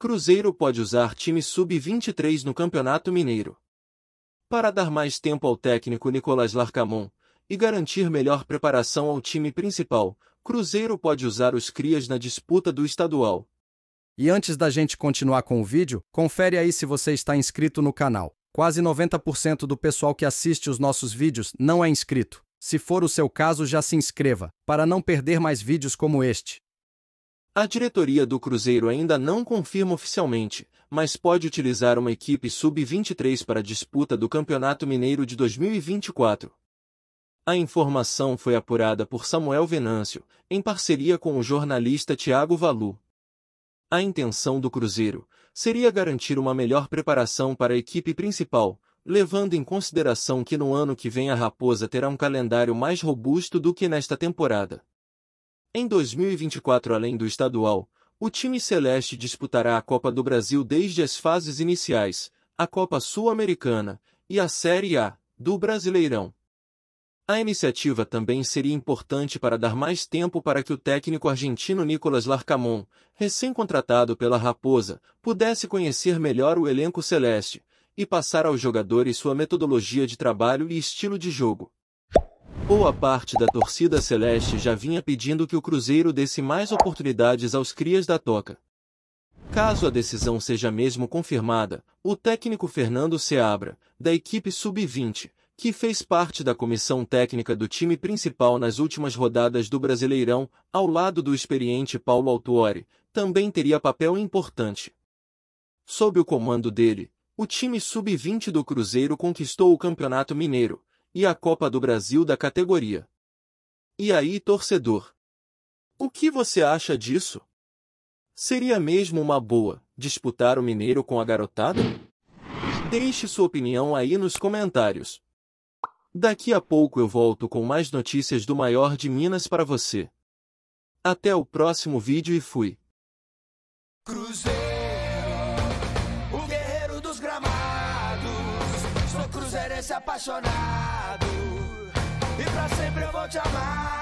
Cruzeiro pode usar time sub-23 no Campeonato Mineiro. Para dar mais tempo ao técnico Nicolás Larcamon e garantir melhor preparação ao time principal, Cruzeiro pode usar os crias na disputa do estadual. E antes da gente continuar com o vídeo, confere aí se você está inscrito no canal. Quase 90% do pessoal que assiste os nossos vídeos não é inscrito. Se for o seu caso, já se inscreva, para não perder mais vídeos como este. A diretoria do Cruzeiro ainda não confirma oficialmente, mas pode utilizar uma equipe sub-23 para a disputa do Campeonato Mineiro de 2024. A informação foi apurada por Samuel Venâncio, em parceria com o jornalista Tiago Valu. A intenção do Cruzeiro seria garantir uma melhor preparação para a equipe principal, levando em consideração que no ano que vem a Raposa terá um calendário mais robusto do que nesta temporada. Em 2024, além do estadual, o time celeste disputará a Copa do Brasil desde as fases iniciais, a Copa Sul-Americana e a Série A do Brasileirão. A iniciativa também seria importante para dar mais tempo para que o técnico argentino Nicolas Larcamon, recém-contratado pela Raposa, pudesse conhecer melhor o elenco celeste e passar aos jogadores sua metodologia de trabalho e estilo de jogo. Boa parte da torcida celeste já vinha pedindo que o Cruzeiro desse mais oportunidades aos crias da toca. Caso a decisão seja mesmo confirmada, o técnico Fernando Seabra, da equipe sub-20, que fez parte da comissão técnica do time principal nas últimas rodadas do Brasileirão, ao lado do experiente Paulo Autuori, também teria papel importante. Sob o comando dele, o time sub-20 do Cruzeiro conquistou o Campeonato Mineiro, e a Copa do Brasil da categoria. E aí, torcedor? O que você acha disso? Seria mesmo uma boa disputar o Mineiro com a garotada? Deixe sua opinião aí nos comentários. Daqui a pouco eu volto com mais notícias do maior de Minas para você. Até o próximo vídeo e fui. Cruzeiro. cruzeirense é apaixonado. E pra sempre eu vou te amar.